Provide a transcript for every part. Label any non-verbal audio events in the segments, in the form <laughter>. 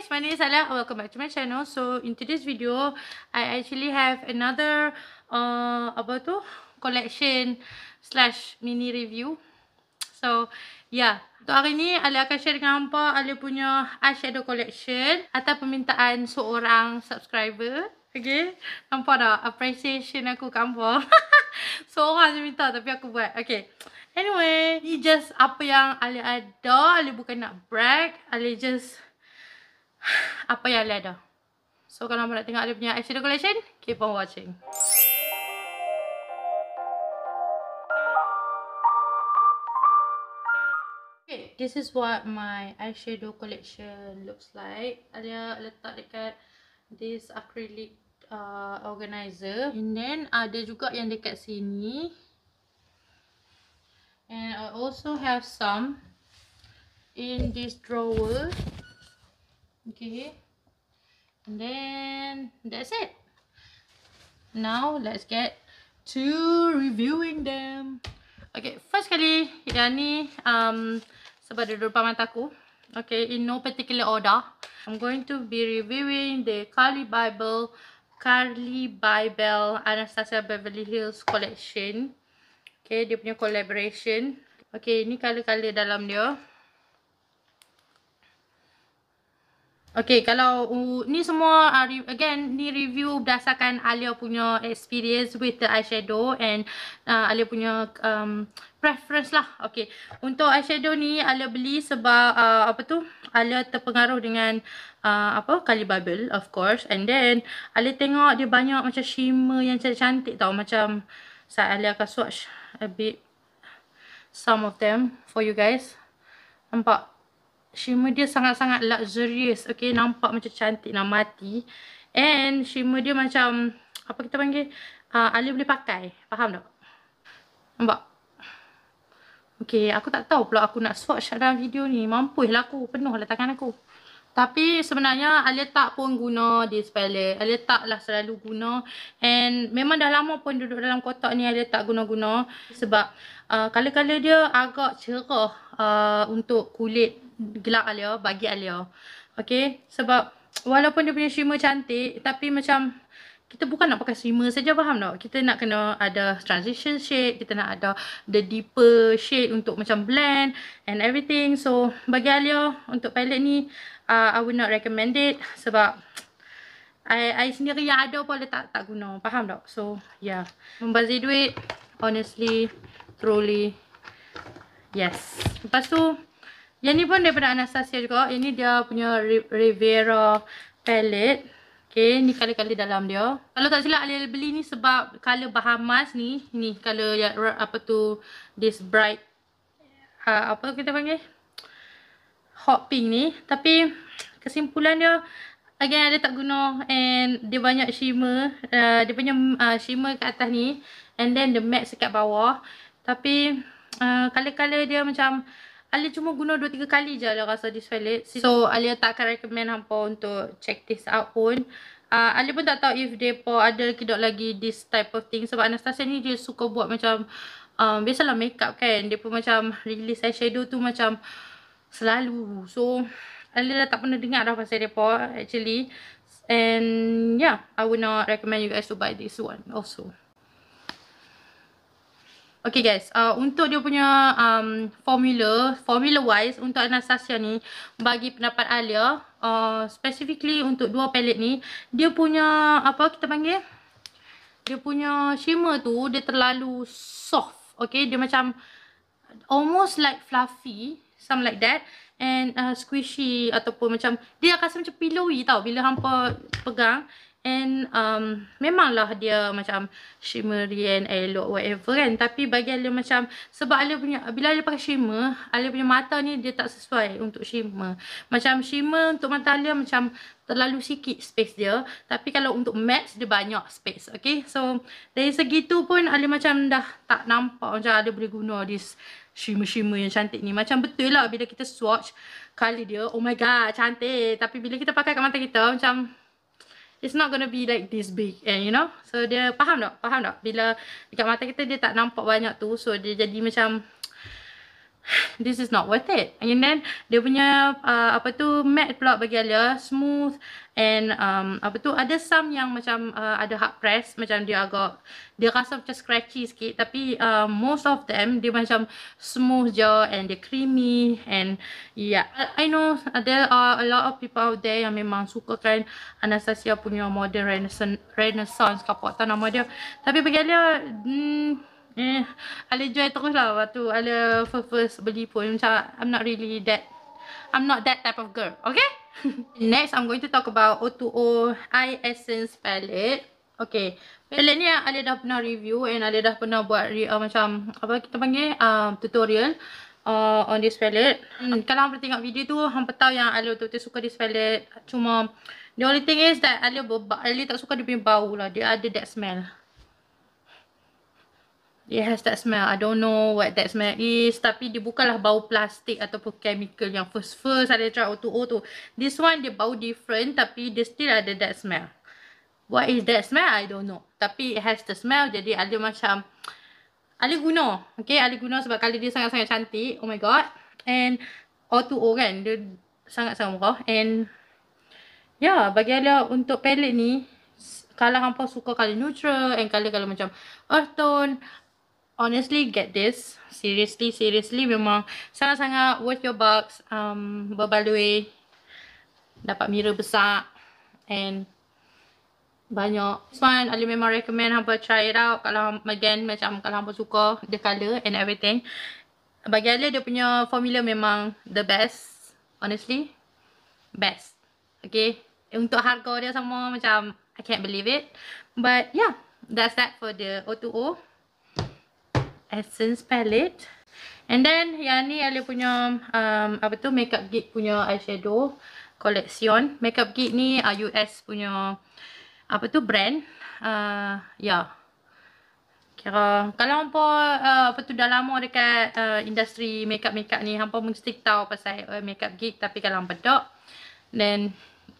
guys, my name is Alia. Welcome back to my channel. So, in today's video, I actually have another uh, apa tu? collection slash mini review. So, yeah. Untuk hari ni, Alia akan share dengan hampa Alia punya eyeshadow collection atas permintaan seorang subscriber. Okay? Nampak tak? Appreciation aku kat So <laughs> seorang je minta tapi aku buat. Okay. Anyway, ni just apa yang Alia ada. Alia bukan nak brag. Alia just apa yang ada. So kalau nak tengok dia punya eyeshadow collection, keep on watching. Okay, this is what my eyeshadow collection looks like. Ada letak dekat this acrylic uh, organizer. And then ada juga yang dekat sini. And I also have some in this drawer okay and then that's it now let's get to reviewing them okay first kali yang ni um, sebab dia depan mata aku okay in no particular order I'm going to be reviewing the Carly Bible Carly Bible Anastasia Beverly Hills Collection Okay, dia punya collaboration Okay, ini color-color dalam dia Okay, kalau uh, ni semua, uh, again, ni review berdasarkan Alia punya experience with the eyeshadow and uh, Alia punya um, preference lah. Okay, untuk eyeshadow ni, Alia beli sebab, uh, apa tu, Alia terpengaruh dengan, uh, apa, Kali Bubble, of course. And then, Alia tengok dia banyak macam shimmer yang cantik-cantik tau. Macam, saya Alia akan swatch a bit some of them for you guys. Nampak? shimmer dia sangat-sangat luxurious. Okay, nampak macam cantik nak mati. And shimmer dia macam, apa kita panggil? Uh, ah, Ali boleh pakai. Faham tak? Nampak? Okay, aku tak tahu pula aku nak swatch dalam video ni. Mampus lah aku. Penuh lah tangan aku. Tapi sebenarnya Alia tak pun guna this palette. Alia tak lah selalu guna. And memang dah lama pun duduk dalam kotak ni Alia tak guna-guna. Sebab uh, ah, color-color dia agak cerah uh, untuk kulit gelak Alia, bagi Alia. Okay, sebab walaupun dia punya streamer cantik, tapi macam kita bukan nak pakai shimmer saja faham tak? Kita nak kena ada transition shade, kita nak ada the deeper shade untuk macam blend and everything. So, bagi Alia untuk palette ni, uh, I would not recommend it sebab I, I sendiri yang ada pun tak tak guna. Faham tak? So, yeah. Membazir duit, honestly, truly, yes. Lepas tu, yang ni pun daripada Anastasia juga. Yang ni dia punya Rivera palette. Okay, ni kali-kali dalam dia. Kalau tak silap, Alia beli ni sebab color Bahamas ni. Ni, color yang apa tu, this bright, uh, apa kita panggil? Hot pink ni. Tapi, kesimpulan dia, again, ada tak guna. And, dia banyak shimmer. Uh, dia punya uh, shimmer kat atas ni. And then, the matte kat bawah. Tapi, kali-kali uh, dia macam, Alia cuma guna 2-3 kali je Alia rasa this palette. Hmm. So, Alia tak akan recommend hampa untuk check this out pun. Uh, Alia pun tak tahu if mereka ada lagi lagi this type of thing. Sebab Anastasia ni dia suka buat macam, um, biasalah makeup kan. Dia pun macam release eyeshadow tu macam selalu. So, Alia dah tak pernah dengar dah pasal mereka actually. And yeah, I would not recommend you guys to buy this one also. Okay guys, uh, untuk dia punya um, formula, formula wise untuk Anastasia ni, bagi pendapat Alia, uh, specifically untuk dua palette ni, dia punya, apa kita panggil? Dia punya shimmer tu, dia terlalu soft, okay? Dia macam almost like fluffy, something like that. And uh, squishy ataupun macam, dia akan rasa macam pillowy tau bila hampa pegang. And um, memanglah dia macam shimmery and elok whatever kan. Tapi bagi Alia macam sebab Alia punya, bila Alia pakai shimmer, Alia punya mata ni dia tak sesuai untuk shimmer. Macam shimmer untuk mata Alia macam terlalu sikit space dia. Tapi kalau untuk matte dia banyak space. Okay. So dari segitu pun Alia macam dah tak nampak macam ada boleh guna this shimmer-shimmer yang cantik ni. Macam betul lah bila kita swatch kali dia. Oh my god cantik. Tapi bila kita pakai kat mata kita macam it's not gonna be like this big and you know so dia faham tak faham tak bila dekat mata kita dia tak nampak banyak tu so dia jadi macam this is not worth it. And then, dia punya uh, apa tu matte pula bagi Alia, smooth and um, apa tu ada some yang macam uh, ada hard press macam dia agak dia rasa macam scratchy sikit tapi uh, most of them dia macam smooth je and dia creamy and yeah. I, I know there are a lot of people out there yang memang suka kan Anastasia punya modern renaissance, renaissance kapok tak dia. Tapi bagi Alia, mm, Eh, ala join terus lah waktu ala first, first beli pun macam I'm not really that I'm not that type of girl, okay? <laughs> Next, I'm going to talk about O2O Eye Essence Palette. Okay, palette ni yang Alia dah pernah review and Alia dah pernah buat uh, macam apa kita panggil um, tutorial uh, on this palette. Hmm, hmm kalau hampa tengok video tu, hampa tahu yang Alia tu betul suka this palette. Cuma, the only thing is that Alia, berba- tak suka dia punya bau lah. Dia ada that smell. It has that smell. I don't know what that smell is. Tapi dia bukanlah bau plastik ataupun chemical yang first-first ada cakap O2O tu. This one dia bau different tapi dia still ada that smell. What is that smell? I don't know. Tapi it has the smell. Jadi ada macam Ali guna. Okay, Ali guna sebab kali dia sangat-sangat cantik. Oh my god. And O2O kan. Dia sangat-sangat murah. And yeah, bagi Ali untuk palette ni kalau hampa suka kali neutral and kalau kalau macam earth tone honestly get this. Seriously, seriously memang sangat-sangat worth your bucks. Um, berbaloi. Dapat mirror besar. And banyak. This one, Ali memang recommend hampa try it out. Kalau again, macam kalau hampa suka the color and everything. Bagi Ali, dia punya formula memang the best. Honestly, best. Okay. Untuk harga dia semua macam I can't believe it. But yeah, that's that for the O2O essence palette. And then, yang ni Alia punya, um, apa tu, makeup geek punya eyeshadow collection. Makeup geek ni uh, US punya, apa tu, brand. Uh, ya. Yeah. Kira, kalau hampa, uh, apa tu, dah lama dekat uh, industri makeup-makeup ni, hampa mesti tahu pasal uh, makeup geek. Tapi kalau hampa tak, then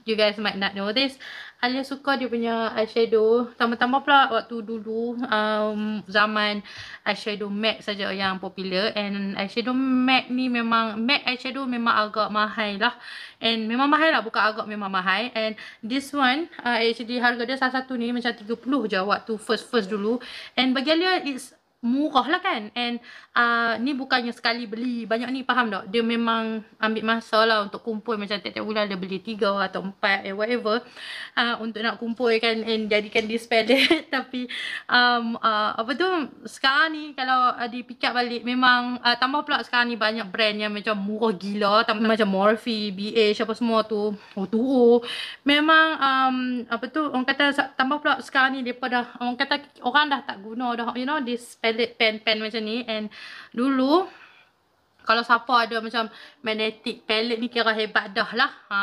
you guys might not know this. Alia suka dia punya eyeshadow. Tambah-tambah pula waktu dulu um, zaman eyeshadow MAC saja yang popular. And eyeshadow MAC ni memang, MAC eyeshadow memang agak mahal lah. And memang mahal lah, bukan agak memang mahal. And this one, uh, actually harga dia salah satu ni macam 30 je waktu first-first dulu. And bagi Alia, it's murah lah kan and uh, ni bukannya sekali beli banyak ni faham tak dia memang ambil masa lah untuk kumpul macam tiap-tiap bulan dia beli tiga atau empat, eh, whatever uh, untuk nak kumpul kan and jadikan this <laughs> palette tapi um, uh, apa tu sekarang ni kalau uh, di pick up balik memang uh, tambah pula sekarang ni banyak brand yang macam murah gila tambah macam Morphe BH apa semua tu oh tu memang um, apa tu orang kata tambah pula sekarang ni daripada orang kata orang dah tak guna dah you know this pen pen macam ni and dulu kalau siapa ada macam magnetic palette ni kira hebat dah lah. Ha.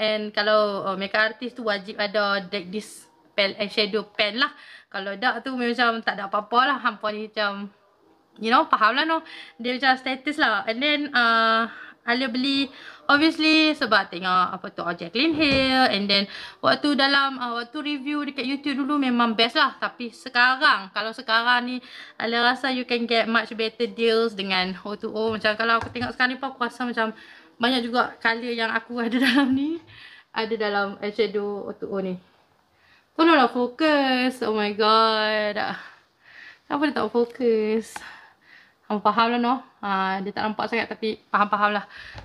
And kalau uh, makeup artist tu wajib ada this pen eh, and shadow pen lah. Kalau tak tu macam tak ada apa-apa lah. Hampa ni macam you know faham lah no. Dia macam status lah. And then uh, Alia beli Obviously sebab tengok apa tu Jacqueline Hill and then waktu dalam uh, waktu review dekat YouTube dulu memang best lah tapi sekarang kalau sekarang ni ada rasa you can get much better deals dengan O2O macam kalau aku tengok sekarang ni pun aku rasa macam banyak juga color yang aku ada <laughs> dalam ni ada dalam eyeshadow O2O ni Tolonglah fokus. Oh my god. Kenapa dia tak fokus? Hang faham lah noh. Ha, dia tak nampak sangat tapi faham-faham lah.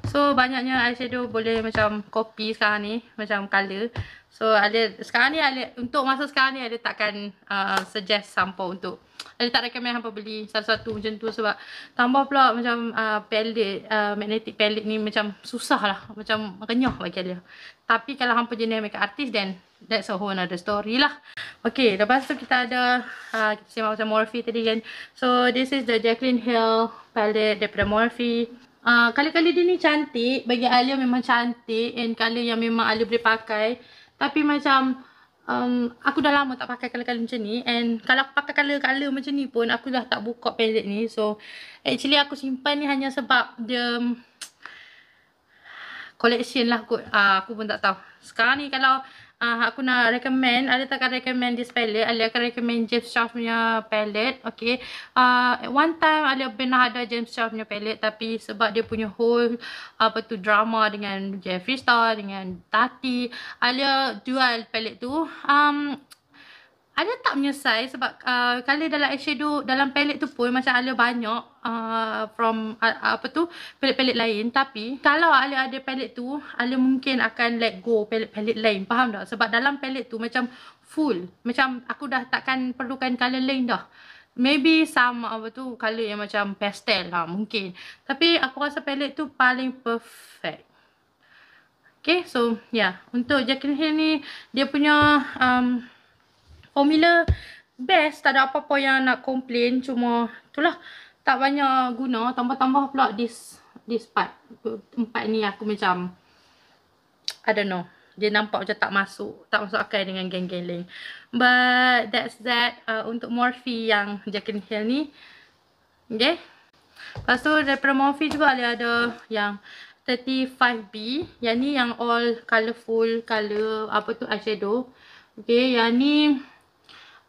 So banyaknya eyeshadow boleh macam copy sekarang ni. Macam colour. So ada sekarang ni ada untuk masa sekarang ni ada takkan uh, suggest sampo untuk ada tak recommend hangpa beli satu-satu macam tu sebab tambah pula macam uh, pellet uh, magnetic pellet ni macam susah lah macam kenyah bagi dia. Tapi kalau hangpa jenis makeup artist then that's a whole another story lah. Okay lepas tu kita ada uh, kita sembang macam Morphe tadi kan. So this is the Jaclyn Hill palette daripada Morphe. Uh, kali-kali dia ni cantik. Bagi Alia memang cantik. And kali yang memang Alia boleh pakai. Tapi macam um, aku dah lama tak pakai colour-colour macam ni and kalau aku pakai colour-colour macam ni pun aku dah tak buka palette ni. So actually aku simpan ni hanya sebab dia <tsk> collection lah kot. Uh, aku pun tak tahu. Sekarang ni kalau uh, aku nak recommend ada takkan recommend this palette Alia akan recommend James Charles punya palette okay uh, one time Alia pernah ada James Charles punya palette tapi sebab dia punya whole apa tu drama dengan Jeffree Star dengan Tati Alia jual palette tu um, ada tak menyesal sebab uh, color dalam eyeshadow dalam palette tu pun macam ada banyak uh, from uh, apa tu palette-palette lain tapi kalau ada ada palette tu ada mungkin akan let go palette-palette lain faham tak sebab dalam palette tu macam full macam aku dah takkan perlukan color lain dah maybe sama apa tu color yang macam pastel lah mungkin tapi aku rasa palette tu paling perfect okay so yeah untuk Jaclyn Hill ni dia punya um, formula best tak ada apa-apa yang nak komplain cuma itulah tak banyak guna tambah-tambah pula this this part tempat ni aku macam I don't know dia nampak macam tak masuk tak masuk akal dengan geng-geng lain but that's that uh, untuk Morphe yang Jacqueline Hill ni okay lepas tu daripada Morphe juga dia ada yang 35B yang ni yang all colourful colour apa tu eyeshadow okay yang ni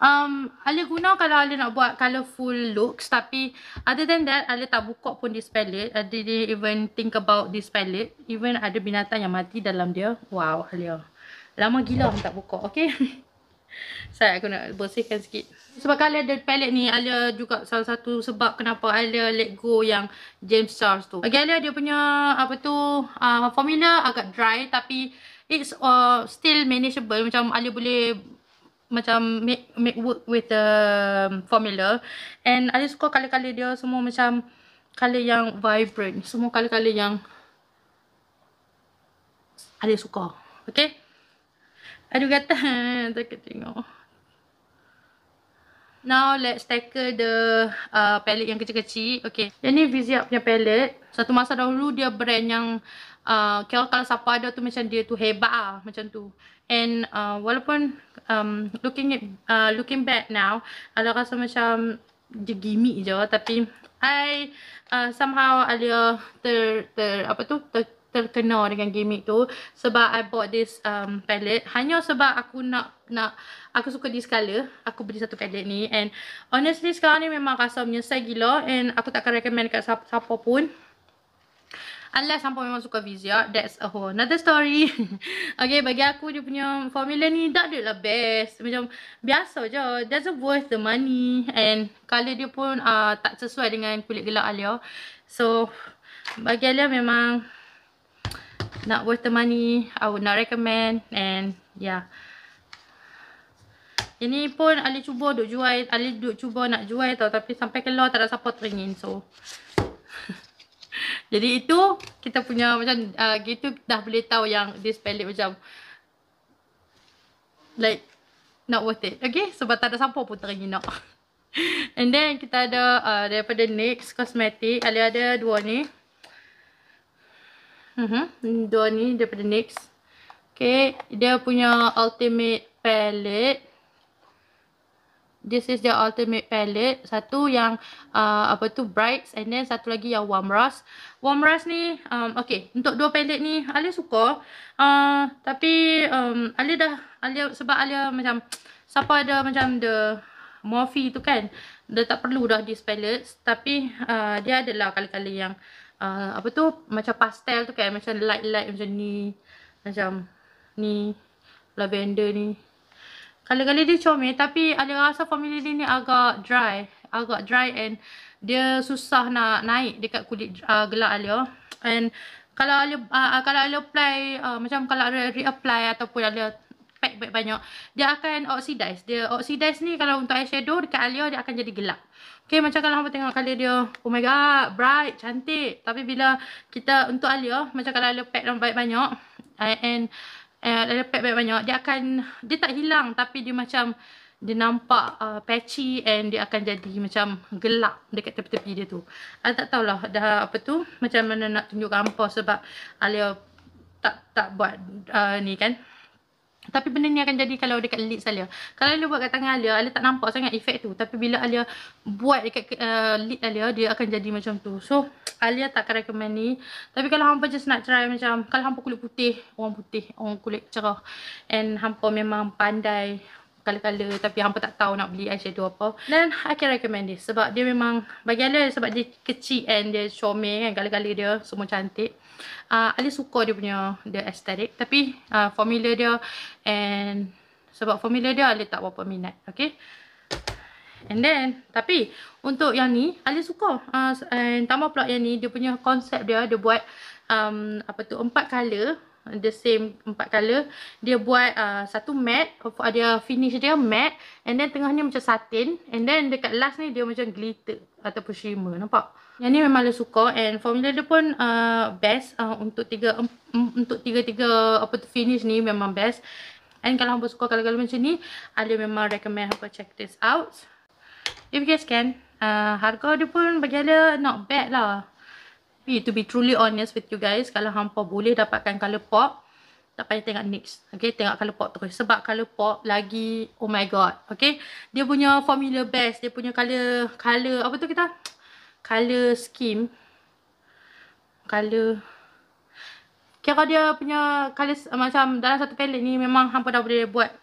um, Alia guna kalau Alia nak buat colourful looks Tapi other than that Alia tak buka pun this palette I didn't even think about this palette Even ada binatang yang mati dalam dia Wow Alia Lama gila aku tak buka okay Saya <laughs> aku nak bersihkan sikit Sebab kalau ada palette ni Alia juga salah satu sebab kenapa Alia let go yang James Charles tu Okay Alia dia punya apa tu uh, Formula agak dry tapi It's uh, still manageable Macam Alia boleh macam make make wood with the um, formula and ada suka kali-kali dia semua macam kali yang vibrant semua kali-kali yang ada suka okey ada kata <laughs> tak tengok Now let's tackle the uh, palette yang kecil-kecil. Okay. Yang ni Viziap punya palette. Satu masa dahulu dia brand yang uh, kalau, kalau siapa ada tu macam dia tu hebat lah. Macam tu. And uh, walaupun um, looking it, uh, looking back now, ada rasa macam dia gimmick je. Tapi I uh, somehow alia ter, ter, apa tu, ter, terkenal dengan gimmick tu sebab I bought this um, palette hanya sebab aku nak nak aku suka this color aku beli satu palette ni and honestly sekarang ni memang rasa menyesal gila and aku takkan recommend dekat siapa, siapa pun unless sampai memang suka Vizia that's a whole another story <laughs> okay bagi aku dia punya formula ni tak ada lah best macam biasa je that's worth the money and color dia pun uh, tak sesuai dengan kulit gelap Alia so bagi Alia memang not worth the money. I would not recommend. And yeah. Ini pun Ali cuba duk jual. Ali duk cuba nak jual tau. Tapi sampai keluar tak ada support ringin. So. <laughs> Jadi itu kita punya macam uh, gitu dah boleh tahu yang this palette macam like not worth it. Okay. Sebab tak ada support pun teringin nak. <laughs> And then kita ada uh, daripada NYX Cosmetics. Ali ada dua ni. -hmm. Dua ni daripada NYX. Okay. Dia punya ultimate palette. This is the ultimate palette. Satu yang uh, apa tu brights and then satu lagi yang warm rust. Warm rust ni um, okay. Untuk dua palette ni Alia suka. Uh, tapi um, Alia dah Alia, sebab Alia macam siapa ada macam the Morphe tu kan. Dia tak perlu dah this palette. Tapi uh, dia adalah kali-kali yang uh, apa tu macam pastel tu kan macam light light macam ni macam ni lavender ni kadang-kadang dia comel tapi ada rasa formula dia ni agak dry agak dry and dia susah nak naik dekat kulit uh, ah, gelap alia and kalau alia uh, ah, kalau alia apply uh, macam kalau alia reapply ataupun alia pack banyak-banyak Dia akan oxidize Dia oxidize ni kalau untuk eyeshadow dekat Alia dia akan jadi gelap Okay macam kalau hampa tengok kali dia Oh my god bright cantik Tapi bila kita untuk Alia Macam kalau Alia pack banyak-banyak eh, And eh, Alia pack banyak-banyak Dia akan Dia tak hilang tapi dia macam dia nampak uh, patchy and dia akan jadi macam gelap dekat tepi-tepi dia tu. Saya ah, tak tahulah dah apa tu macam mana nak tunjuk apa sebab Alia tak tak buat uh, ni kan. Tapi benda ni akan jadi kalau dekat lips Alia. Kalau Alia buat kat tangan Alia, Alia tak nampak sangat efek tu. Tapi bila Alia buat dekat uh, eh, lips Alia, dia akan jadi macam tu. So, Alia takkan recommend ni. Tapi kalau hampa just nak try macam, kalau hampa kulit putih, orang putih, orang kulit cerah. And hampa memang pandai colour-colour tapi hampa tak tahu nak beli eyeshadow apa. Then I can recommend this sebab dia memang bagian dia sebab dia kecil and dia comel kan colour-colour dia semua cantik. Uh, ah, Ali suka dia punya dia aesthetic tapi uh, formula dia and sebab formula dia Ali tak berapa minat. Okay. And then, tapi untuk yang ni, Ali suka. Uh, and tambah pula yang ni, dia punya konsep dia, dia buat um, apa tu, empat colour the same empat colour dia buat uh, satu mat, ada finish dia mat, and then tengahnya macam satin and then dekat last ni dia macam glitter ataupun shimmer nampak yang ni memang dia suka and formula dia pun uh, best uh, untuk tiga um, untuk tiga-tiga apa tu finish ni memang best and kalau hangpa suka kalau-kalau macam ni ada memang recommend hangpa check this out if you guys can uh, harga dia pun bagi ada not bad lah tapi to be truly honest with you guys kalau hampa boleh dapatkan color pop tak payah tengok NYX. Okay, tengok pop terus. Sebab pop lagi, oh my god. Okay, dia punya formula best. Dia punya color, color, apa tu kita? Color scheme. Color. Kira dia punya color, macam dalam satu palette ni memang hampa dah boleh buat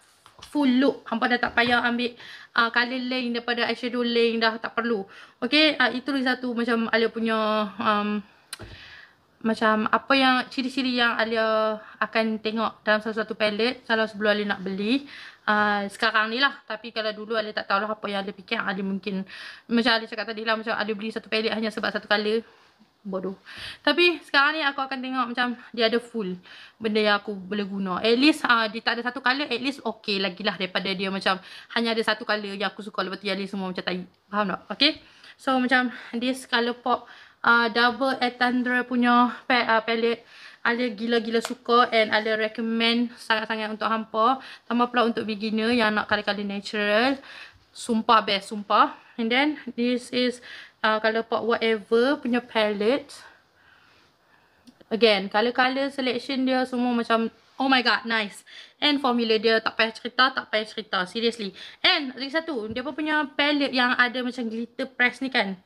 full look. Hampa dah tak payah ambil uh, ah, color lain daripada eyeshadow lain dah tak perlu. Okay, uh, itu lagi satu macam Alia punya... Um, macam apa yang ciri-ciri yang Alia akan tengok dalam satu-satu palette kalau sebelum Alia nak beli uh, sekarang ni lah tapi kalau dulu Alia tak tahulah apa yang Alia fikir Alia mungkin macam Alia cakap tadi lah macam Alia beli satu palette hanya sebab satu kali bodoh tapi sekarang ni aku akan tengok macam dia ada full benda yang aku boleh guna at least uh, dia tak ada satu colour at least okay lagi lah daripada dia macam hanya ada satu colour yang aku suka lepas tu Alia semua macam tai faham tak okay so macam this colour pop uh, double Etandre punya pa uh, palette Alia gila-gila suka and Alia recommend sangat-sangat untuk hampa. Tambah pula untuk beginner yang nak kali-kali natural. Sumpah best, sumpah. And then, this is uh, ah, Colourpop Whatever punya palette. Again, colour-colour selection dia semua macam, oh my god, nice. And formula dia tak payah cerita, tak payah cerita. Seriously. And, lagi satu, dia pun punya palette yang ada macam glitter press ni kan.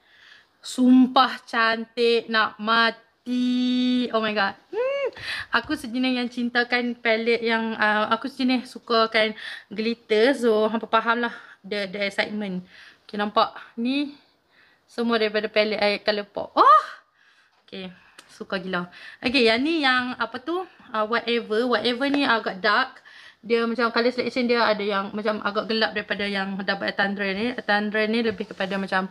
Sumpah cantik nak mati. Oh my god. Hmm. Aku sejenis yang cintakan palette yang uh, aku sejenis sukakan glitter. So, hampa faham lah the, the excitement. Okay, nampak? Ni semua daripada palette air Colourpop. Oh! Okay, suka gila. Okay, yang ni yang apa tu? Uh, whatever. Whatever ni agak dark. Dia macam colour selection dia ada yang macam agak gelap daripada yang double Atandra ni. Atandra ni lebih kepada macam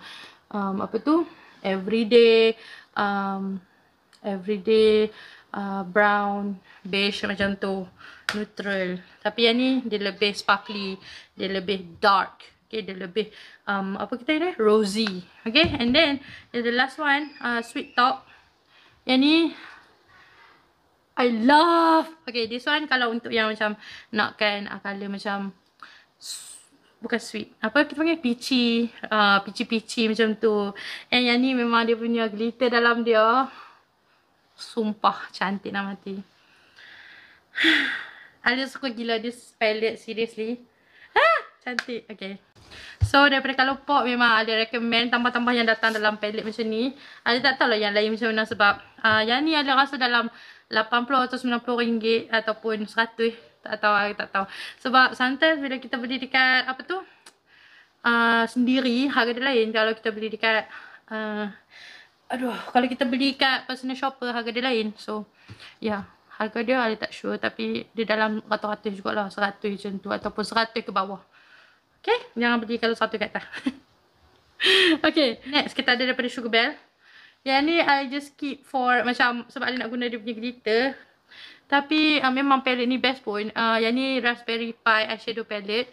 um, apa tu? everyday um, everyday uh, brown beige macam tu neutral tapi yang ni dia lebih sparkly dia lebih dark okay dia lebih um, apa kita ni rosy okay and then the last one uh, sweet top yang ni I love okay this one kalau untuk yang macam nakkan uh, colour macam bukan sweet. Apa kita panggil? Peachy. Uh, ah, Peachy-peachy macam tu. And yang ni memang dia punya glitter dalam dia. Sumpah cantik nak lah mati. <sighs> Alia suka gila this palette seriously. Ha! Cantik. Okay. So daripada kalau pop memang Alia recommend tambah-tambah yang datang dalam palette macam ni. Alia ah, tak tahu lah yang lain macam mana sebab uh, yang ni Alia rasa dalam 80 atau 90 ringgit ataupun 100 tak tahu lah, tak tahu. Sebab sometimes bila kita beli dekat apa tu? Uh, sendiri harga dia lain kalau kita beli dekat uh, aduh, kalau kita beli dekat personal shopper harga dia lain. So, ya. Yeah. Harga dia ada tak sure tapi dia dalam ratus-ratus jugalah. Seratus macam tu ataupun seratus ke bawah. Okay? Jangan beli kalau satu kat atas. <laughs> okay. Next kita ada daripada Sugar Bell. Yang ni I just keep for macam sebab I nak guna dia punya glitter. Tapi uh, memang palette ni best pun. Uh, yang ni Raspberry Pi eyeshadow palette.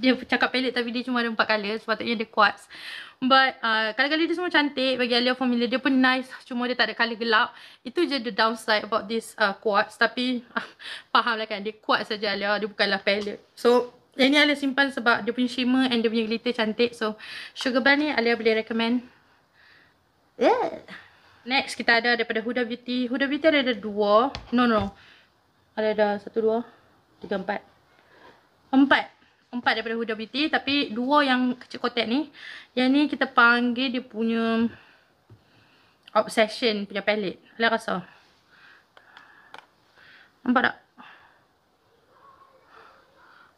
Dia cakap palette tapi dia cuma ada empat colour. Sepatutnya dia quartz. But kadang-kadang uh, dia semua cantik. Bagi Alia Formula dia pun nice. Cuma dia tak ada colour gelap. Itu je the downside about this uh, quartz. Tapi uh, <laughs> faham lah kan. Dia quartz saja Alia. Dia bukanlah palette. So yang ni Alia simpan sebab dia punya shimmer and dia punya glitter cantik. So sugar bun ni Alia boleh recommend. Yeah. Next kita ada daripada Huda Beauty. Huda Beauty ada, ada dua. No, no. Ada ada satu, dua, tiga, empat. Empat. Empat daripada Huda Beauty. Tapi dua yang kecil kotak ni. Yang ni kita panggil dia punya obsession punya palette. Alah rasa. Nampak tak?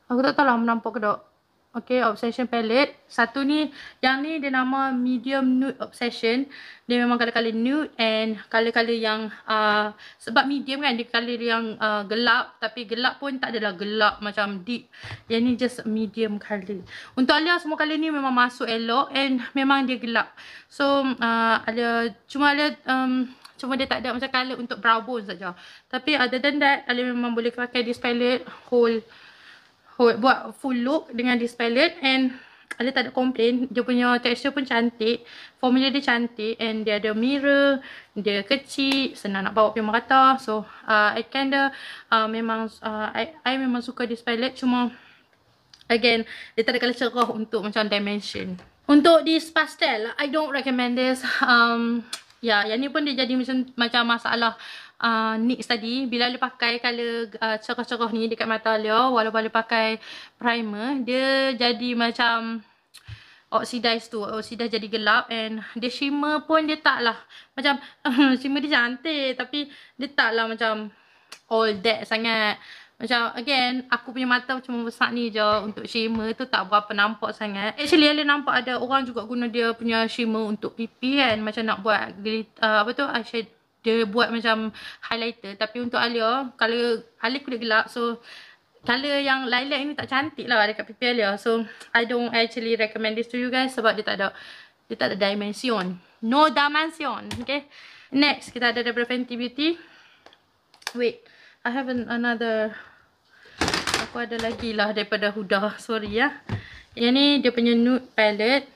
Aku tak tahu lah menampak ke tak. Okay, Obsession Palette. Satu ni, yang ni dia nama Medium Nude Obsession. Dia memang colour-colour nude and colour-colour yang uh, sebab medium kan, dia colour yang uh, gelap. Tapi gelap pun tak adalah gelap macam deep. Yang ni just medium colour. Untuk Alia, semua colour ni memang masuk elok and memang dia gelap. So, uh, Alia, cuma Alia, um, cuma dia tak ada macam colour untuk brow bone saja. Tapi other than that, Alia memang boleh pakai this palette whole buat full look dengan this palette and ada tak ada komplain dia punya texture pun cantik formula dia cantik and dia ada mirror dia kecil senang nak bawa pergi merata so uh, I kinda uh, memang uh, I, I memang suka this palette cuma again dia tak ada kala cerah untuk macam dimension untuk this pastel I don't recommend this um Ya, yeah, yang ni pun dia jadi macam, macam masalah uh, ah, NYX tadi bila dia pakai color uh, cerah-cerah ni dekat mata dia walaupun dia pakai primer dia jadi macam oxidize tu oxidize jadi gelap and dia shimmer pun dia tak lah macam <laughs> shimmer dia cantik tapi dia tak lah macam all that sangat macam again aku punya mata cuma besar ni je untuk shimmer tu tak berapa nampak sangat actually ada nampak ada orang juga guna dia punya shimmer untuk pipi kan macam nak buat uh, apa tu eyeshadow dia buat macam highlighter tapi untuk Alia kalau Alia kulit gelap so colour yang lilac ni tak cantik lah dekat pipi Alia so I don't actually recommend this to you guys sebab dia tak ada dia tak ada dimension no dimension okay next kita ada daripada Fenty Beauty wait I have an, another aku ada lagi lah daripada Huda sorry ya yang ni dia punya nude palette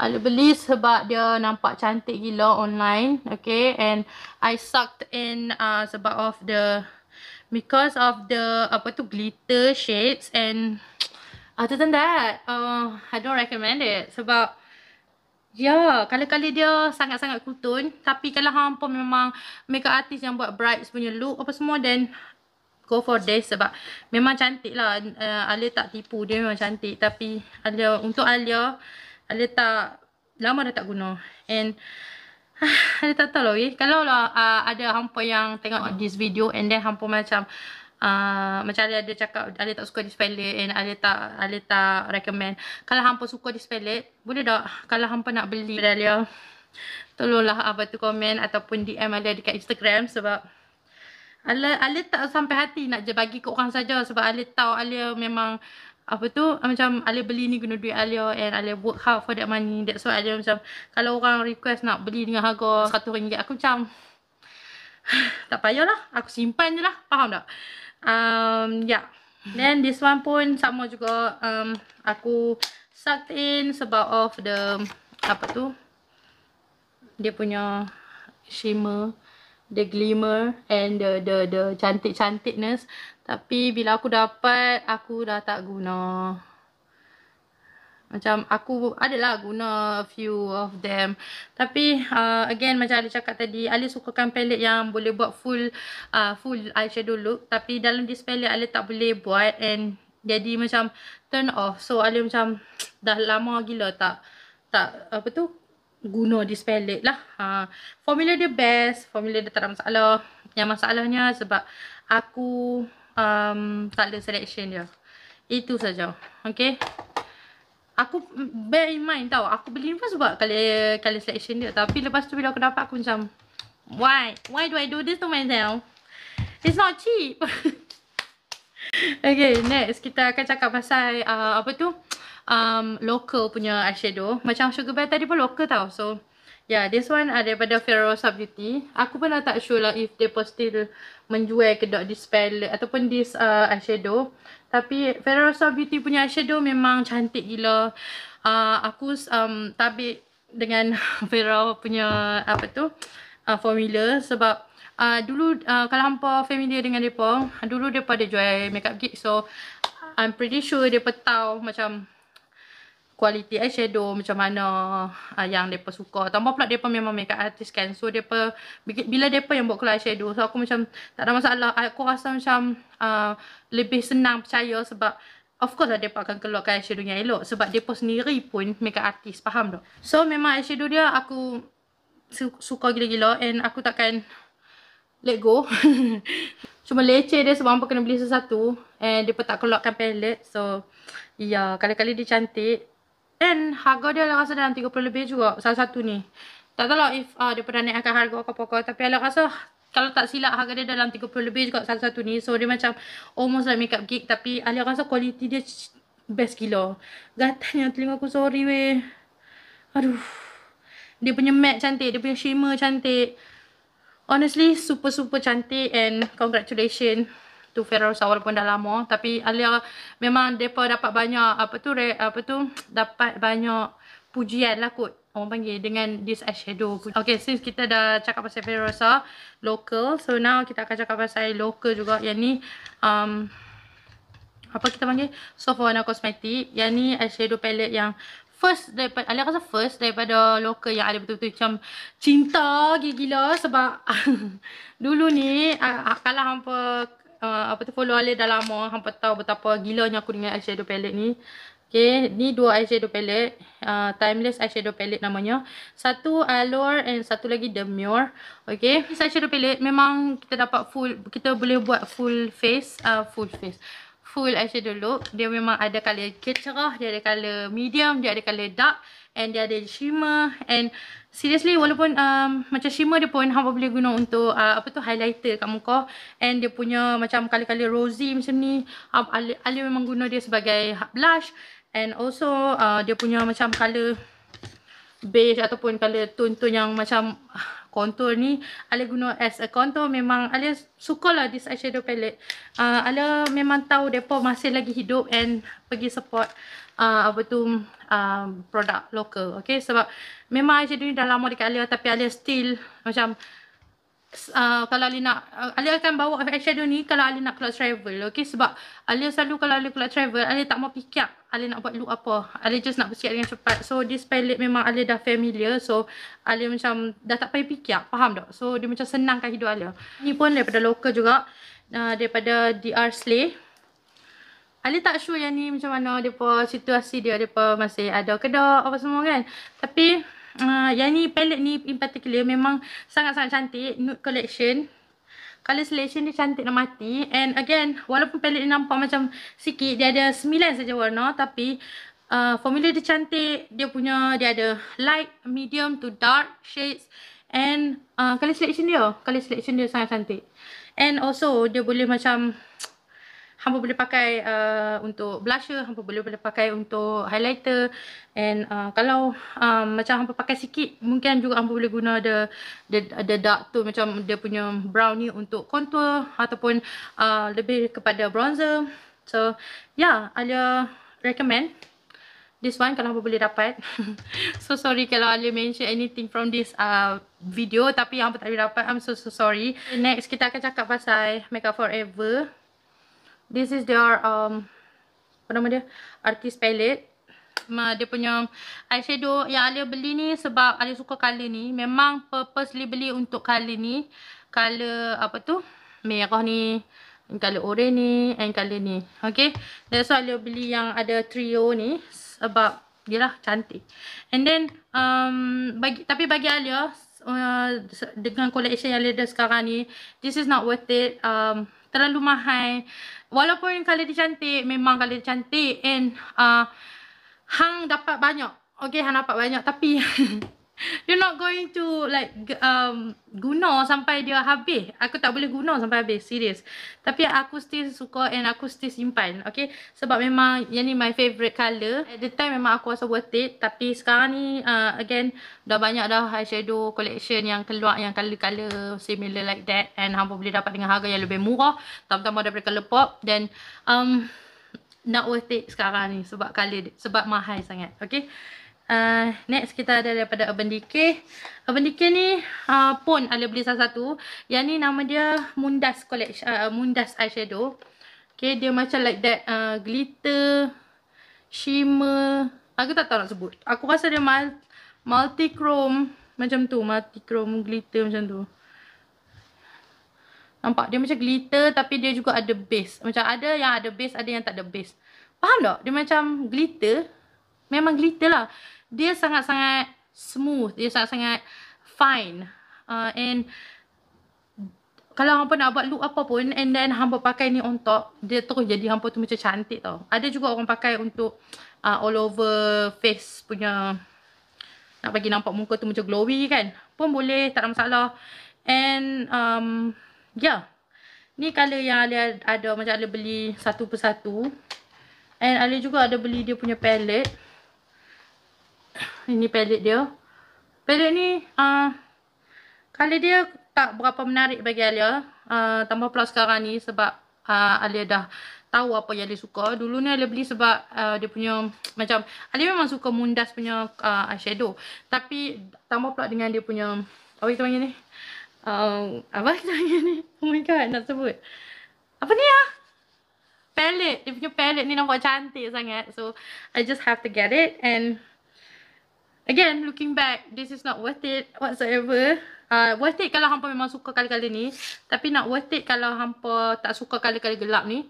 ada ah, beli sebab dia nampak cantik gila online. Okay. And I sucked in uh, sebab of the... Because of the apa tu glitter shades and <tsk> other than that, uh, I don't recommend it. Sebab Ya, yeah, kali-kali dia sangat-sangat kutun. Tapi kalau hampa memang makeup artist yang buat bright punya look apa semua, then go for this sebab memang cantik lah. Uh, Alia tak tipu, dia memang cantik. Tapi Alia, untuk Alia, ada tak lama dah tak guna. And ada ah, tak tahu lagi. Eh. Kalau lah uh, ada hampa yang tengok this video and then hampa macam uh, macam Alita ada cakap ada tak suka this and ada tak Alita tak recommend. Kalau hampa suka this boleh tak kalau hampa nak beli Dahlia tolonglah apa tu komen ataupun DM Alita dekat Instagram sebab ala Alita tak sampai hati nak je bagi kat orang saja sebab Alita tahu Alita memang apa tu ah, macam Alia beli ni guna duit Alia and Alia work hard for that money that's why Alia macam kalau orang request nak beli dengan harga satu ringgit aku macam <sighs> tak lah, aku simpan je lah faham tak um, yeah. then this one pun sama juga um, aku sucked in sebab of the apa tu dia punya shimmer the glimmer and the the the cantik-cantikness tapi bila aku dapat, aku dah tak guna. Macam aku adalah guna a few of them. Tapi uh, again macam Ali cakap tadi, Ali sukakan palette yang boleh buat full uh, full eyeshadow look. Tapi dalam this palette, Ali tak boleh buat and jadi macam turn off. So Ali macam <tsk> dah lama gila tak tak apa tu guna this palette lah. Uh, formula dia best, formula dia tak ada masalah. Yang masalahnya sebab aku um, tak ada selection dia. Itu saja. Okay. Aku bear in mind tau. Aku beli first buat kali color, selection dia. Tapi lepas tu bila aku dapat aku macam. Why? Why do I do this to myself? It's not cheap. <laughs> okay next. Kita akan cakap pasal uh, apa tu. Um, local punya eyeshadow. Macam Sugar Bear tadi pun local tau. So yeah, this one uh, daripada Ferrosa Beauty. Aku pun tak sure lah if mereka still menjual ke dot this palette ataupun this uh, eyeshadow. Tapi Ferrosa Beauty punya eyeshadow memang cantik gila. Uh, aku um, tabik dengan Vera <laughs> punya apa tu uh, formula sebab uh, dulu uh, kalau hampa familiar dengan mereka, dulu mereka ada jual makeup kit. So, I'm pretty sure mereka tahu macam kualiti eyeshadow eh, macam mana uh, yang depa suka. Tambah pula depa memang makeup artist kan. So depa bila depa yang buat keluar eyeshadow. So aku macam tak ada masalah. Aku rasa macam uh, lebih senang percaya sebab Of course lah dia akan keluarkan eyeshadow yang elok sebab dia sendiri pun makeup artist faham tak? So memang eyeshadow dia aku su- suka gila-gila and aku takkan let go. <laughs> Cuma leceh dia sebab hampa kena beli sesuatu and dia tak keluarkan palette so ya kali-kali dia cantik dan harga dia lah rasa dalam 30 lebih juga. Salah satu ni. Tak tahu lah if uh, dia pernah naikkan harga ke apa-apa. Tapi ala rasa kalau tak silap harga dia dalam 30 lebih juga salah satu ni. So dia macam almost like makeup geek. Tapi ala rasa kualiti dia best gila. Gatanya telinga aku sorry weh. Aduh. Dia punya matte cantik. Dia punya shimmer cantik. Honestly super super cantik. And congratulations tu Ferrosa pun dah lama tapi Alia memang depa dapat banyak apa tu re, apa tu dapat banyak pujian lah kot orang panggil dengan this eyeshadow pun. Okay, since kita dah cakap pasal Ferrosa local, so now kita akan cakap pasal local juga. Yang ni, um, apa kita panggil? Sofona Cosmetic. Yang ni eyeshadow palette yang first daripada, Alia rasa first daripada local yang ada betul-betul macam cinta gila-gila sebab <laughs> dulu ni, uh, kalau hampa uh, apa tu follow Alia dah lama. Hampa tahu betapa gilanya aku dengan eyeshadow palette ni. Okay, ni dua eyeshadow palette. Uh, timeless eyeshadow palette namanya. Satu Allure and satu lagi Demure. Okay, this eyeshadow palette memang kita dapat full, kita boleh buat full face. Uh, full face. Full eyeshadow look. Dia memang ada colour kecerah, dia ada colour medium, dia ada colour dark. And dia ada shimmer and seriously walaupun um, macam shimmer dia pun hampa boleh guna untuk uh, apa tu highlighter kat muka and dia punya macam kali-kali rosy macam ni um, Ali, Ali memang guna dia sebagai blush and also uh, dia punya macam color beige ataupun color tone-tone yang macam contour ni ala guna as a eh, contour memang ala sukalah this eyeshadow palette uh, ah, ala memang tahu depa masih lagi hidup and pergi support uh, apa tu um, produk lokal okay sebab memang eyeshadow ni dah lama dekat ala tapi ala still macam Uh, kalau Ali nak uh, Ali akan bawa eyeshadow ni kalau Ali nak keluar travel okay? sebab Ali selalu kalau Ali keluar travel Ali tak mau pick up Ali nak buat look apa. Ali just nak bersiap dengan cepat. So this palette memang Ali dah familiar. So Ali macam dah tak payah fikir. Faham tak? So dia macam senangkan hidup Ali. Ni pun daripada local juga. Uh, daripada DR Slay. Ali tak sure yang ni macam mana depa situasi dia depa masih ada kedok apa semua kan. Tapi uh, yang ni palette ni in particular memang sangat-sangat cantik. Nude collection. Color selection dia cantik nak mati. And again, walaupun palette ni nampak macam sikit, dia ada 9 saja warna. Tapi, uh, formula dia cantik. Dia punya, dia ada light, medium to dark shades. And uh, color selection dia, color selection dia sangat cantik. And also, dia boleh macam hampa boleh pakai uh, untuk blusher, hampa boleh boleh pakai untuk highlighter and uh, kalau um, macam hampa pakai sikit mungkin juga hampa boleh guna the, the the dark tu macam dia punya brown ni untuk contour ataupun uh, lebih kepada bronzer. So yeah, Alia recommend this one kalau hampa boleh dapat. <laughs> so sorry kalau Alia mention anything from this uh, video tapi hampa tak boleh dapat. I'm so so sorry. Next kita akan cakap pasal Makeup Forever. This is their um apa nama dia? Artist palette. Ma, dia punya eyeshadow yang Alia beli ni sebab Alia suka color ni. Memang purposely beli untuk color ni. Color apa tu? Merah ni. And color orange ni. And color ni. Okay. That's why Alia beli yang ada trio ni. Sebab dia lah cantik. And then, um, bagi, tapi bagi Alia, uh, dengan collection yang Alia ada sekarang ni, this is not worth it. Um, terlalu mahal walaupun kalau dia cantik, memang kalau dia cantik and uh, hang dapat banyak. Okay, hang dapat banyak tapi <laughs> <laughs> You're not going to like um, guna sampai dia habis. Aku tak boleh guna sampai habis. Serius. Tapi aku still suka and aku still simpan. Okay. Sebab memang yang ni my favourite colour. At the time memang aku rasa worth it. Tapi sekarang ni uh, again dah banyak dah eyeshadow collection yang keluar yang colour-colour similar like that. And hampa boleh dapat dengan harga yang lebih murah. Tambah-tambah daripada Colourpop. Then um, not worth it sekarang ni sebab colour Sebab mahal sangat. Okay. Ah, next kita ada daripada Urban Decay. Urban Decay ni uh, ah, pun ada beli salah satu. Yang ni nama dia Mundas Collection, Uh, ah, Mundas Eyeshadow. Okay, dia macam like that uh, glitter, shimmer. Aku tak tahu nak sebut. Aku rasa dia mal multi-chrome macam tu. Multi-chrome glitter macam tu. Nampak? Dia macam glitter tapi dia juga ada base. Macam ada yang ada base, ada yang tak ada base. Faham tak? Dia macam glitter. Memang glitter lah dia sangat-sangat smooth, dia sangat-sangat fine. Uh, and kalau hangpa nak buat look apa pun and then hangpa pakai ni on top, dia terus jadi hangpa tu macam cantik tau. Ada juga orang pakai untuk uh, all over face punya nak bagi nampak muka tu macam glowy kan. Pun boleh, tak ada masalah. And um yeah. Ni color yang Ali ada macam Ali beli satu persatu. And Ali juga ada beli dia punya palette ini palette dia. Palette ni uh, ah, colour dia tak berapa menarik bagi Alia. Uh, tambah pula sekarang ni sebab uh, Alia dah tahu apa yang dia suka. Dulu ni Alia beli sebab uh, dia punya macam Alia memang suka mundas punya uh, eyeshadow. Tapi tambah pula dengan dia punya apa kita panggil ni? Uh, apa kita panggil ni? Oh my god nak sebut. Apa ni lah? Palette. Dia punya palette ni nampak cantik sangat. So I just have to get it and again looking back this is not worth it whatsoever uh, worth it kalau hampa memang suka kali-kali ni tapi not worth it kalau hampa tak suka kali-kali gelap ni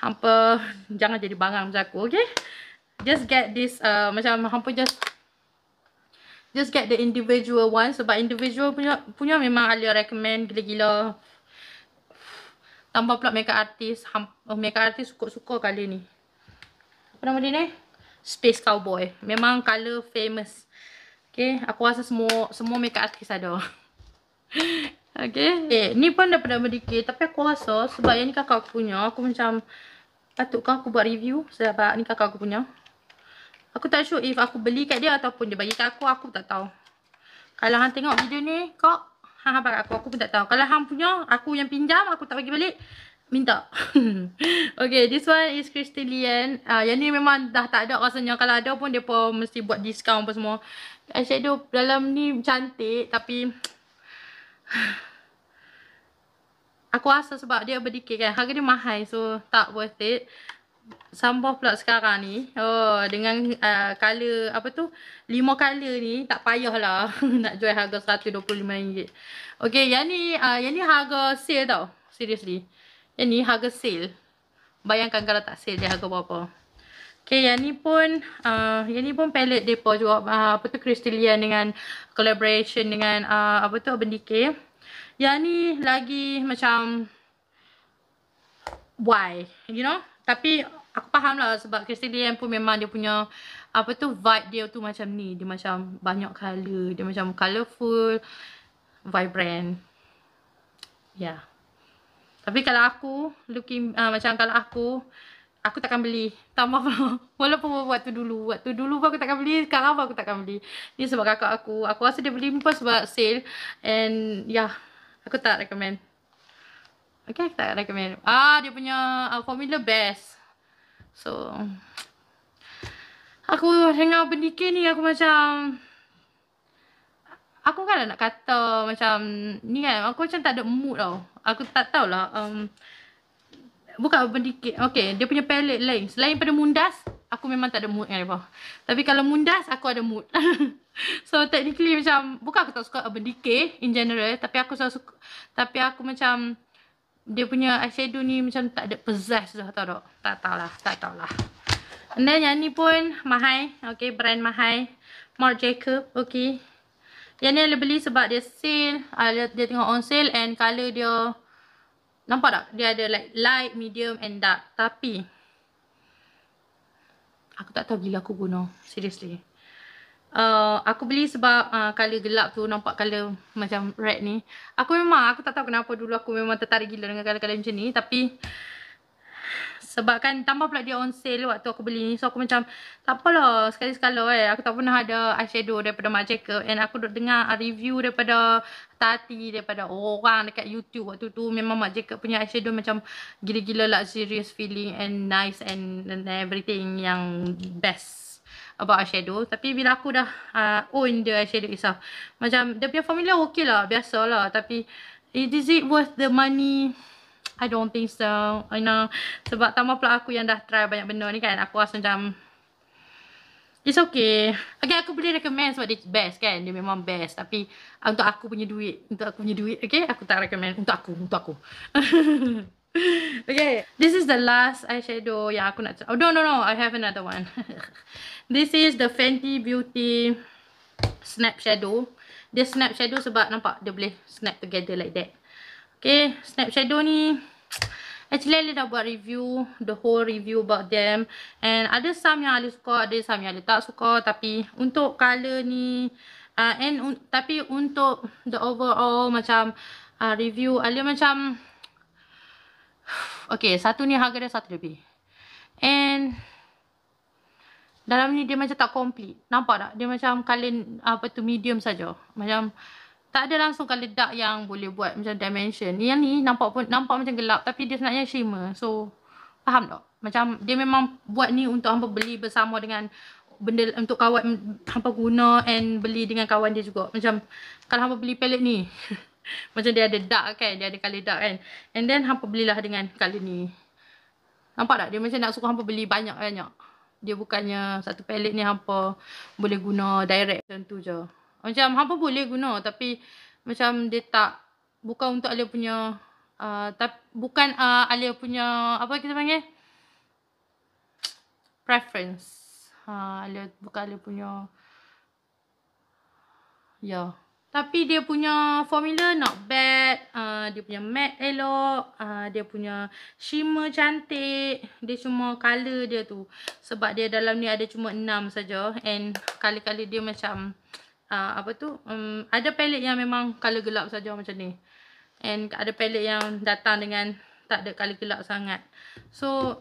hampa <laughs> jangan jadi bangang macam aku okay just get this uh, macam hampa just just get the individual one sebab individual punya punya memang alia recommend gila-gila tambah pula makeup artist oh makeup artist suka-suka kali ni apa nama dia ni Space Cowboy. Memang colour famous. Okay, aku rasa semua semua makeup artist ada. <laughs> okay. okay, eh, ni pun dah pernah Medicare tapi aku rasa sebab yang ni kakak aku punya, aku macam patutkah aku buat review sebab ni kakak aku punya. Aku tak sure if aku beli kat dia ataupun dia bagi kat aku, aku tak tahu. Kalau hang tengok video ni, kak, hang habar aku, aku pun tak tahu. Kalau hang punya, aku yang pinjam, aku tak bagi balik, minta. <laughs> okay, this one is Christy Lian. Uh, yang ni memang dah tak ada rasanya. Kalau ada pun, dia pun mesti buat discount apa semua. Eyeshadow dalam ni cantik tapi Aku rasa sebab dia berdikir kan. Harga dia mahal so tak worth it. Sambah pula sekarang ni. Oh dengan uh, color apa tu. Lima color ni tak payah lah. <laughs> nak jual harga RM125. Okay yang ni, uh, yang ni harga sale tau. Seriously. Yang ni harga sale. Bayangkan kalau tak sale dia harga berapa. Okay, yang ni pun uh, yang ni pun palette depa juga uh, apa tu Crystallian dengan collaboration dengan uh, apa tu Urban Decay. Yang ni lagi macam why, you know? Tapi aku faham lah sebab Crystallian pun memang dia punya apa tu vibe dia tu macam ni. Dia macam banyak colour. Dia macam colourful, vibrant. Ya. Yeah. Tapi kalau aku looking uh, macam kalau aku aku takkan beli. Tambah <laughs> walaupun waktu dulu, waktu dulu pun aku takkan beli, sekarang pun aku takkan beli. Ni sebab kakak aku, aku rasa dia beli pun sebab sale and yeah, aku tak recommend. Okay, aku tak recommend. Ah, dia punya uh, formula best. So, aku dengar pendikir ni aku macam aku kan nak kata macam ni kan aku macam tak ada mood tau aku tak tahulah um, Bukan urban decay. Okay. Dia punya palette lain. Selain pada mundas. Aku memang tak ada mood kan. Eh, Tapi kalau mundas. Aku ada mood. <laughs> so technically macam. Bukan aku tak suka urban decay. In general. Tapi aku selalu suka. Tapi aku macam. Dia punya eyeshadow ni macam tak ada possess dah tahu tak? Tak tahulah, tak tahulah. And then yang ni pun mahal. Okay, brand mahal. Marc Jacob, okay. Yang ni dia beli sebab dia sale. Uh, dia, dia tengok on sale and colour dia Nampak tak? Dia ada like light, medium and dark. Tapi. Aku tak tahu gila aku guna. Seriously. Uh, aku beli sebab uh, colour gelap tu. Nampak colour macam red ni. Aku memang. Aku tak tahu kenapa dulu aku memang tertarik gila dengan colour-colour macam ni. Tapi. Tapi sebab kan tambah pula dia on sale waktu aku beli ni so aku macam tak apalah sekali-sekala eh aku tak pernah ada eyeshadow daripada Marc Jacobs and aku duk dengar review daripada Tati daripada orang dekat YouTube waktu tu memang Marc Jacobs punya eyeshadow macam gila-gila luxurious lah, feeling and nice and, and everything yang best about eyeshadow tapi bila aku dah uh, own the eyeshadow itself macam dia punya formula okey lah biasa lah tapi is it worth the money I don't think so. I know. Sebab tambah pula aku yang dah try banyak benda ni kan. Aku rasa macam... It's okay. Okay, aku boleh recommend sebab dia best kan. Dia memang best. Tapi ah, untuk aku punya duit. Untuk aku punya duit. Okay, aku tak recommend. Untuk aku. Untuk aku. <laughs> okay. This is the last eyeshadow yang aku nak... Oh, no, no, no. I have another one. <laughs> This is the Fenty Beauty Snap Shadow. Dia snap shadow sebab nampak dia boleh snap together like that. Okay, Snap Shadow ni actually Ali dah buat review, the whole review about them and ada some yang Ali suka, ada some yang Ali tak suka tapi untuk color ni uh, and un tapi untuk the overall macam uh, review Ali macam <sighs> okay, satu ni harga dia satu lebih and dalam ni dia macam tak complete, nampak tak? dia macam color apa tu medium saja, macam tak ada langsung colour kan dark yang boleh buat macam dimension. Yang ni nampak pun nampak macam gelap tapi dia sebenarnya shimmer. So, faham tak? Macam dia memang buat ni untuk hampa beli bersama dengan benda untuk kawan hampa guna and beli dengan kawan dia juga. Macam kalau hampa beli palette ni. <laughs> macam dia ada dark kan? Dia ada colour dark kan? And then hampa belilah dengan colour ni. Nampak tak? Dia macam nak suruh hampa beli banyak-banyak. Dia bukannya satu palette ni hampa boleh guna direct. Macam tu je. Macam hampa boleh guna tapi macam dia tak bukan untuk Alia punya uh, tap, bukan uh, Alia punya apa kita panggil preference. Ha, Alia bukan Alia punya ya. Yeah. Tapi dia punya formula not bad. Uh, dia punya matte elok. Uh, dia punya shimmer cantik. Dia cuma colour dia tu. Sebab dia dalam ni ada cuma enam saja. And kali-kali dia macam uh, apa tu um, ada palette yang memang color gelap saja macam ni and ada palette yang datang dengan tak ada color gelap sangat so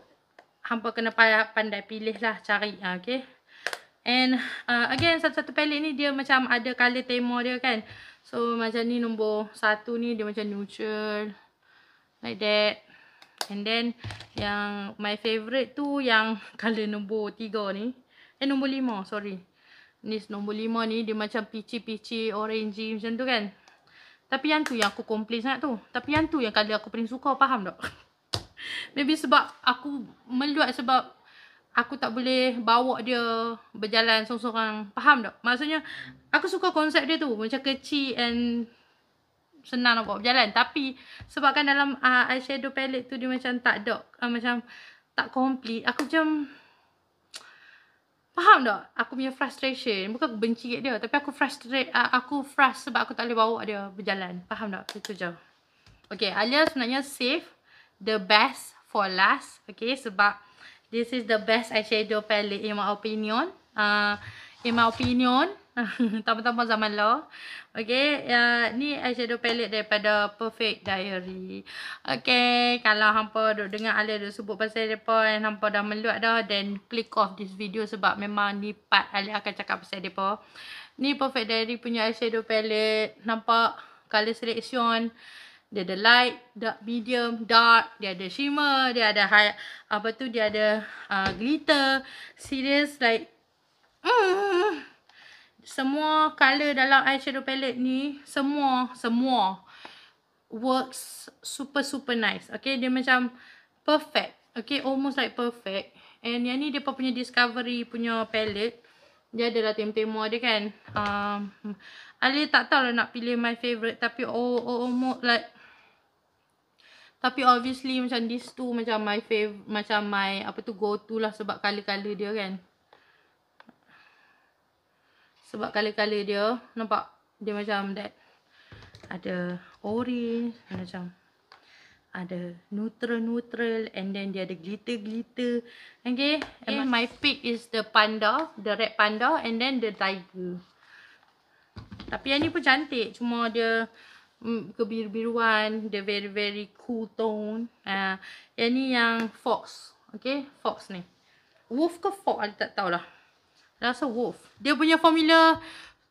hampa kena payah pandai pilih lah cari uh, okay and uh, again satu-satu palette ni dia macam ada color tema dia kan so macam ni nombor satu ni dia macam neutral like that and then yang my favorite tu yang color nombor tiga ni eh nombor lima sorry Nis nombor lima ni dia macam pici-pici orange macam tu kan. Tapi yang tu yang aku komplain sangat tu. Tapi yang tu yang kali aku paling suka. Faham tak? <laughs> Maybe sebab aku meluat sebab aku tak boleh bawa dia berjalan seorang-seorang. Faham tak? Maksudnya aku suka konsep dia tu. Macam kecil and senang nak bawa berjalan. Tapi sebab kan dalam uh, eyeshadow palette tu dia macam tak dok. Uh, ah, macam tak komplit. Aku macam Faham tak? Aku punya frustration. Bukan aku benci kat dia. Tapi aku frustrate. Uh, aku frust sebab aku tak boleh bawa dia berjalan. Faham tak? Itu je. Okay. Alia sebenarnya save the best for last. Okay. Sebab this is the best eyeshadow palette in my opinion. Uh, in my opinion. <laughs> Tambah-tambah zaman lah. Okay. Uh, ni eyeshadow palette daripada Perfect Diary. Okay. Kalau hampa duk dengar Alia duk sebut pasal mereka. Dan hampa dah meluat dah. Then click off this video. Sebab memang ni part Ali akan cakap pasal mereka. Ni Perfect Diary punya eyeshadow palette. Nampak? Color selection. Dia ada light, dark, medium, dark. Dia ada shimmer. Dia ada high. Apa tu? Dia ada uh, glitter. Serious like. Hmm semua color dalam eyeshadow palette ni semua semua works super super nice. Okay dia macam perfect. Okay almost like perfect. And yang ni dia punya discovery punya palette. Dia adalah tema-tema dia kan. Um, Ali tak tahu lah nak pilih my favorite tapi oh, oh almost like tapi obviously macam this two macam my fave macam my apa tu go to lah sebab color-color dia kan. Sebab kali-kali dia nampak dia macam that ada orange macam ada neutral-neutral and then dia ada glitter-glitter. Okay. okay. And my pick is the panda, the red panda and then the tiger. Tapi yang ni pun cantik. Cuma dia mm, kebiru-biruan, dia very-very cool tone. Uh, yang ni yang fox. Okay, fox ni. Wolf ke fox, I tak tahulah. Rasa wolf. Dia punya formula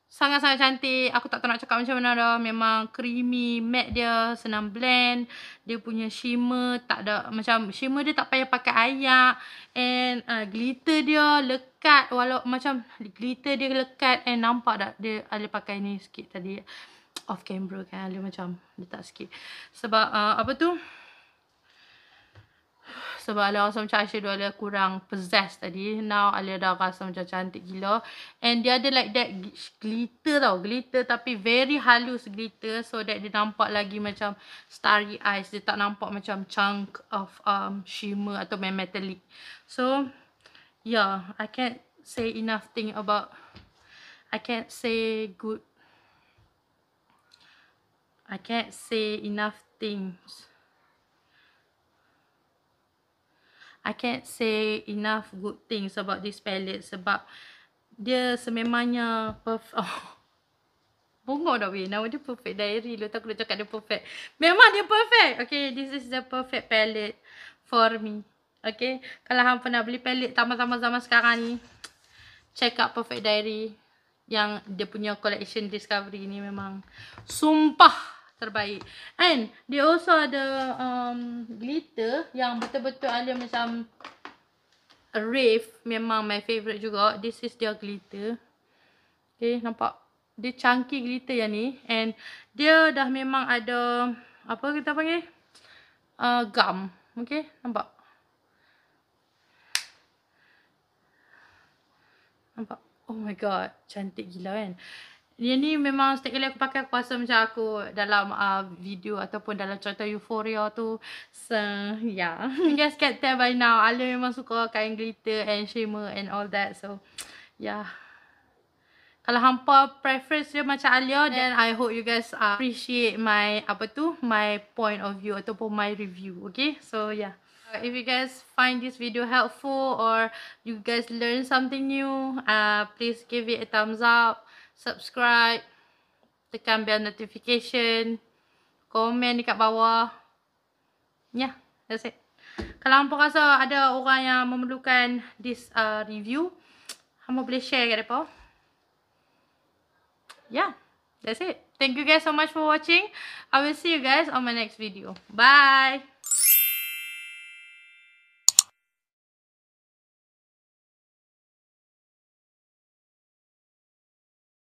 sangat-sangat cantik. Aku tak tahu nak cakap macam mana dah. Memang creamy, matte dia, senang blend. Dia punya shimmer tak ada macam shimmer dia tak payah pakai ayak and uh, glitter dia lekat walau macam glitter dia lekat and nampak tak dia ada pakai ni sikit tadi off camera kan dia macam letak sikit. Sebab uh, apa tu? sebab Alia rasa macam eyeshadow dia kurang possessed tadi. Now Alia dah rasa macam cantik gila. And dia ada like that glitter tau. Glitter tapi very halus glitter so that dia nampak lagi macam starry eyes. Dia tak nampak macam chunk of um shimmer atau metallic. So yeah, I can't say enough thing about I can't say good I can't say enough things I can't say enough good things about this palette sebab dia sememangnya perfect. <laughs> Oh. Bungor dah weh. Nama dia perfect diary. Lepas aku nak cakap dia perfect. Memang dia perfect. Okay. This is the perfect palette for me. Okay. Kalau hampa nak beli palette tamat-tama zaman sekarang ni. Check out perfect diary. Yang dia punya collection discovery ni memang. Sumpah terbaik. And dia also ada um, glitter yang betul-betul ada macam rave memang my favorite juga. This is their glitter. Okay, nampak? Dia chunky glitter yang ni. And dia dah memang ada, apa kita panggil? Uh, gum. Okay, nampak? Nampak? Oh my god, cantik gila kan? Dia ni memang setiap kali aku pakai aku rasa macam aku dalam uh, video ataupun dalam cerita euphoria tu. So, yeah. you guys can tell by now. Ala memang suka kain glitter and shimmer and all that. So, yeah. Kalau hampa preference dia macam Alia, then I hope you guys uh, appreciate my, apa tu, my point of view ataupun my review, okay? So, yeah. Uh, if you guys find this video helpful or you guys learn something new, uh, please give it a thumbs up subscribe, tekan bell notification, komen dekat bawah. Ya, yeah, that's it. Kalau hangpa rasa ada orang yang memerlukan this uh, review, hangpa boleh share kat depa. Yeah, that's it. Thank you guys so much for watching. I will see you guys on my next video. Bye.